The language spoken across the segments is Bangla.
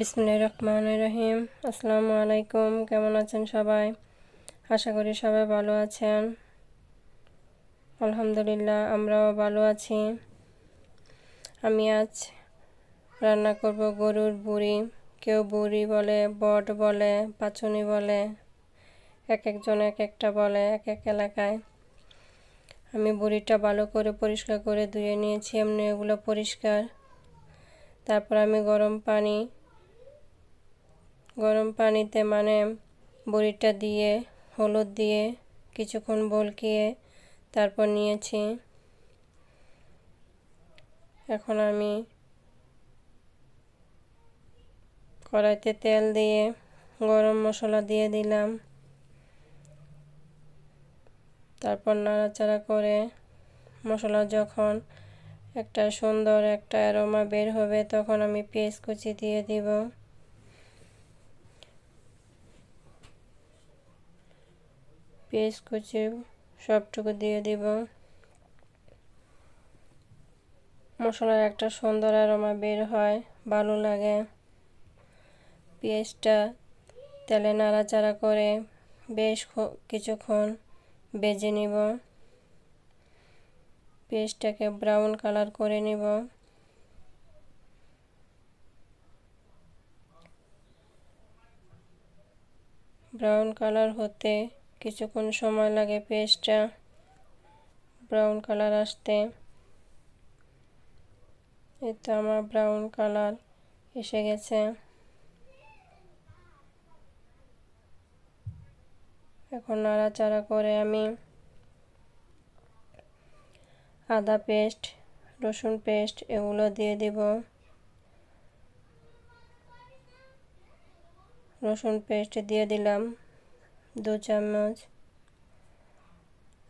বিসমুল্লাহ রহমান রহিম আসসালামু আলাইকুম কেমন আছেন সবাই আশা করি সবাই ভালো আছেন আলহামদুলিল্লাহ আমরাও ভালো আছি আমি আজ রান্না করব গরুর বুড়ি কেউ বুড়ি বলে বট বলে পাচুনি বলে এক একজন এক একটা বলে এক এক এলাকায় আমি বুড়িটা ভালো করে পরিষ্কার করে ধুয়ে নিয়েছি এমনি এগুলো পরিষ্কার তারপর আমি গরম পানি গরম পানিতে মানে বড়িটা দিয়ে হলুদ দিয়ে কিছুক্ষণ বলকিয়ে তারপর নিয়েছি এখন আমি কড়াইতে তেল দিয়ে গরম মশলা দিয়ে দিলাম তারপর নাড়াচাড়া করে মশলা যখন একটা সুন্দর একটা অ্যারোমা বের হবে তখন আমি পেঁয়াজ কুচি দিয়ে দিব পেঁয়াজ কুচি সবটুকু দিয়ে দিব মশলার একটা সুন্দর আরোমা বের হয় ভালো লাগে পেঁয়াজটা তেলে নাড়াচাড়া করে বেশ কিছুক্ষণ বেজে নিব পেঁয়াজটাকে ব্রাউন কালার করে নিব ব্রাউন কালার হতে কিছুক্ষণ সময় লাগে পেস্টটা ব্রাউন কালার আসতে এতো আমার ব্রাউন কালার এসে গেছে এখন নাড়াচাড়া করে আমি আদা পেস্ট রসুন পেস্ট এগুলো দিয়ে দেব রসুন পেস্ট দিয়ে দিলাম দু চামচ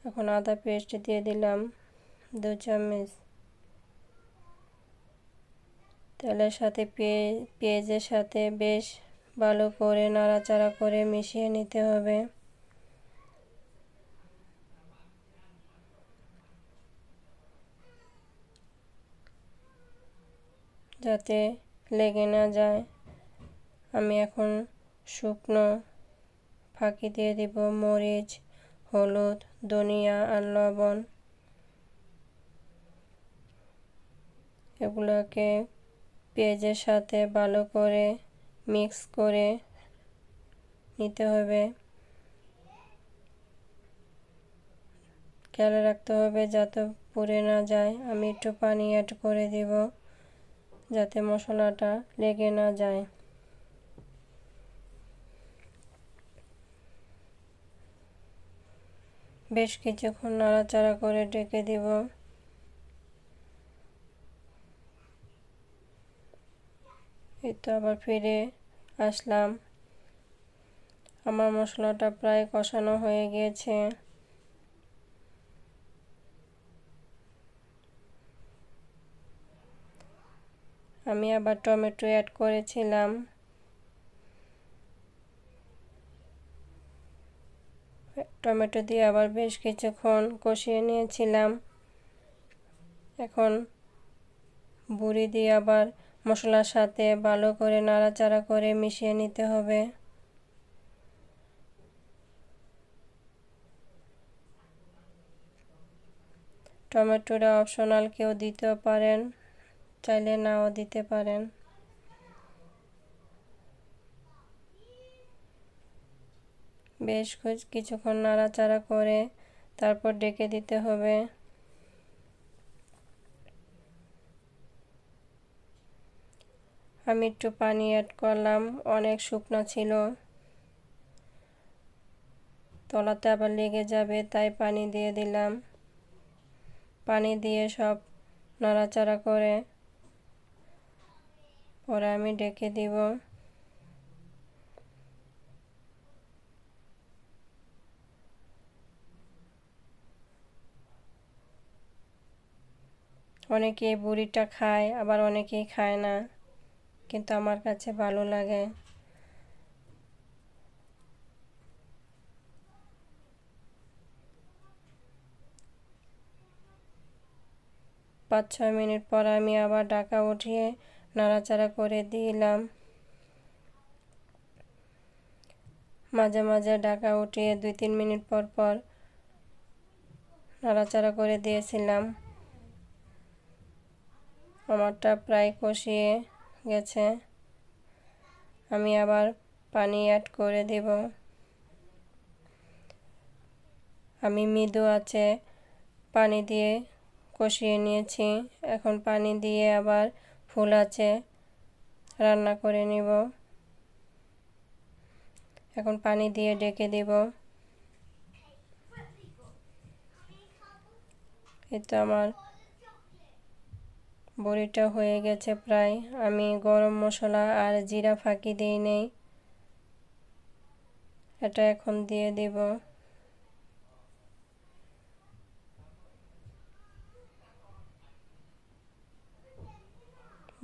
এখন আদা পেস্ট দিয়ে দিলাম দু চামচ তেলের সাথে পেঁয়াজের সাথে বেশ ভালো করে নাড়াচাড়া করে মিশিয়ে নিতে হবে যাতে লেগে না যায় আমি এখন শুকনো ফাঁকি দিয়ে দিব মরিচ হলুদ ধনিয়া আর লবণ এগুলোকে পেঁয়াজের সাথে ভালো করে মিক্স করে নিতে হবে খেয়াল রাখতে হবে যাতে পুড়ে না যায় আমি একটু পানি অ্যাড করে দিব যাতে মশলাটা লেগে না যায় বেশ কিছুক্ষণ নাড়াচাড়া করে ঢেকে দিব এই তো আবার ফিরে আসলাম আমার মশলাটা প্রায় কষানো হয়ে গিয়েছে আমি আবার টমেটো অ্যাড করেছিলাম টমেটো দিয়ে আবার বেশ কিছুক্ষণ কষিয়ে নিয়েছিলাম এখন বুড়ি দিয়ে আবার মশলার সাথে ভালো করে নাড়াচাড়া করে মিশিয়ে নিতে হবে টমেটোটা অপশনাল কেউ দিতেও পারেন চাইলে নাও দিতে পারেন বেশ কিছুক্ষণ নাড়াচাড়া করে তারপর ডেকে দিতে হবে আমি একটু পানি অ্যাড করলাম অনেক শুকনো ছিল তলাতে আবার লেগে যাবে তাই পানি দিয়ে দিলাম পানি দিয়ে সব নাড়াচাড়া করে পরে আমি ডেকে দিব অনেকে বুড়িটা খায় আবার অনেকেই খায় না কিন্তু আমার কাছে ভালো লাগে পাঁচ ছয় মিনিট পর আমি আবার ডাকা উঠিয়ে নাড়াচাড়া করে দিলাম মাঝে মাঝে ডাকা উঠিয়ে দুই তিন মিনিট পর পর নাড়াচাড়া করে দিয়েছিলাম আমারটা প্রায় কষিয়ে গেছে আমি আবার পানি অ্যাড করে দেব আমি মৃদু আছে পানি দিয়ে কষিয়ে নিয়েছি এখন পানি দিয়ে আবার ফুল আছে রান্না করে নিব এখন পানি দিয়ে ডেকে দেব এই তো আমার বড়িটা হয়ে গেছে প্রায় আমি গরম মশলা আর জিরা ফাঁকি দিই নেই এটা এখন দিয়ে দেব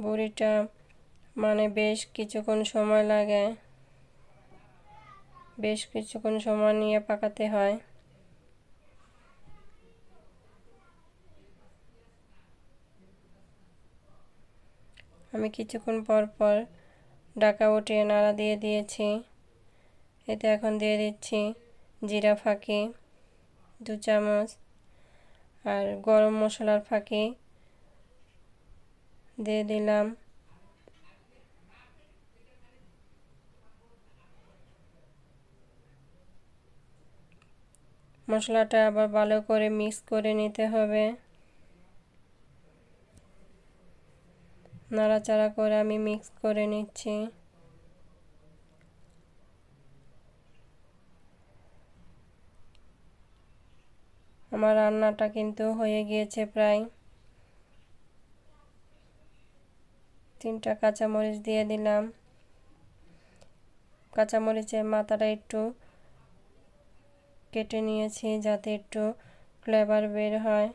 বড়িটা মানে বেশ কিছুক্ষণ সময় লাগে বেশ কিছুক্ষণ সময় নিয়ে পাকাতে হয় আমি কিছুক্ষণ পর পর ডাকা উঠিয়ে নাড়া দিয়ে দিয়েছি এতে এখন দিয়ে দিচ্ছি জিরা ফাঁকি দু চামচ আর গরম মশলার ফাঁকি দিয়ে দিলাম মশলাটা আবার ভালো করে মিক্স করে নিতে হবে নাড়াচাড়া করে আমি মিক্স করে নিচ্ছি আমার রান্নাটা কিন্তু হয়ে গিয়েছে প্রায় তিনটা কাঁচামরিচ দিয়ে দিলাম কাঁচামরিচের মাথাটা একটু কেটে নিয়েছি যাতে একটু ফ্লেভার বের হয়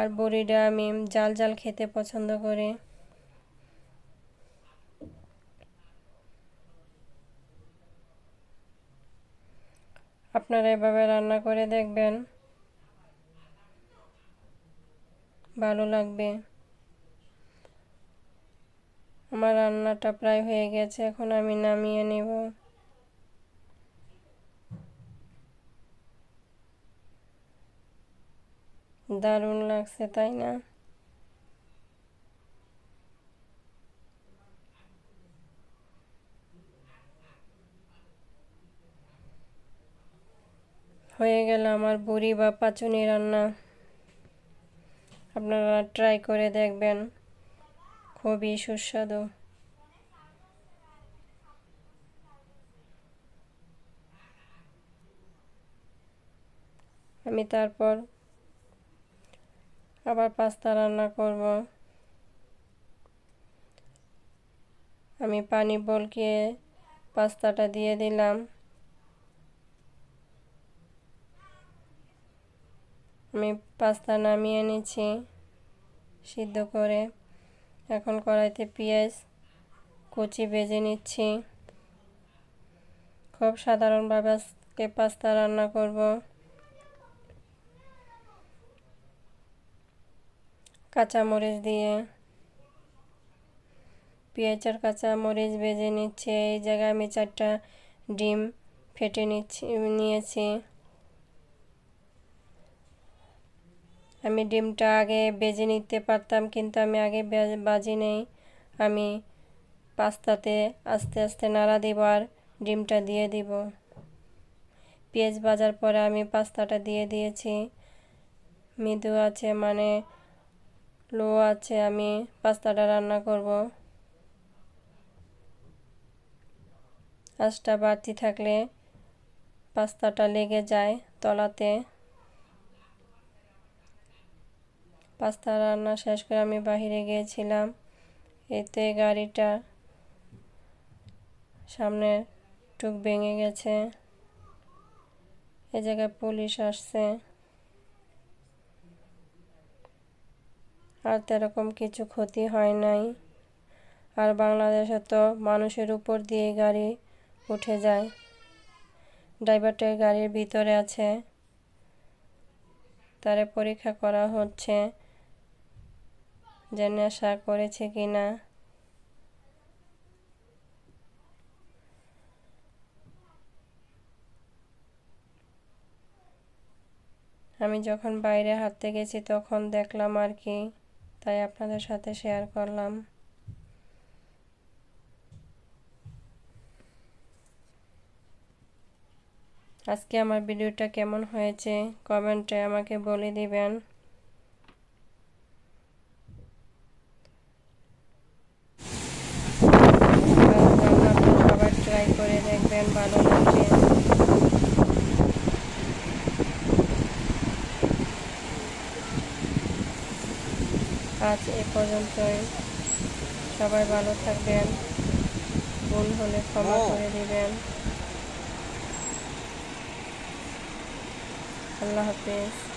আর বড়িটা আমি জাল জাল খেতে পছন্দ করি আপনারা এভাবে রান্না করে দেখবেন ভালো লাগবে আমার রান্নাটা প্রায় হয়ে গেছে এখন আমি নামিয়ে নেব দারুণ লাগছে তাই না হয়ে গেল আমার বুড়ি বা পাচুনি রান্না আপনারা ট্রাই করে দেখবেন খুবই সুস্বাদু আমি তারপর আবার পাস্তা রান্না করব আমি পানি বলকিয়ে পাস্তাটা দিয়ে দিলাম আমি পাস্তা নামিয়ে নিচ্ছি সিদ্ধ করে এখন কড়াইতে পেঁয়াজ কুচি বেজে নিচ্ছি খুব সাধারণভাবে আজকে পাস্তা রান্না করব কাঁচামরিচ দিয়ে পেঁয়াজ আর কাঁচামরিচ ভেজে নিচ্ছে এই জায়গায় আমি চারটা ডিম ফেটে নিচ্ছি নিয়েছি আমি ডিমটা আগে বেজে নিতে পারতাম কিন্তু আমি আগে বাজি নেই আমি পাস্তাতে আস্তে আস্তে নাড়া দিব আর ডিমটা দিয়ে দিব পেঁয়াজ বাজার পরে আমি পাস্তাটা দিয়ে দিয়েছি মৃদু আছে মানে লো আছে আমি পাস্তাটা রান্না করব আঁচটা বাড়তি থাকলে পাস্তাটা লেগে যায় তলাতে পাস্তা রান্না শেষ করে আমি বাহিরে গিয়েছিলাম এতে গাড়িটা সামনের টুক ভেঙে গেছে এ জায়গায় পুলিশ আসছে আর তেরকম কিছু ক্ষতি হয় নাই আর বাংলাদেশে তো মানুষের উপর দিয়ে গাড়ি উঠে যায় ড্রাইভারটার গাড়ির ভিতরে আছে তারে পরীক্ষা করা হচ্ছে যে নেশা করেছে কি না আমি যখন বাইরে হাঁটতে গেছি তখন দেখলাম আর কি তাই আপনাদের সাথে শেয়ার করলাম আজকে আমার ভিডিওটা কেমন হয়েছে কমেন্টে আমাকে বলে দিবেন আজ এ পর্যন্তই সবাই ভালো থাকবেন ভুল হলে ক্ষমা করে দিবেন আল্লাহ হাফিজ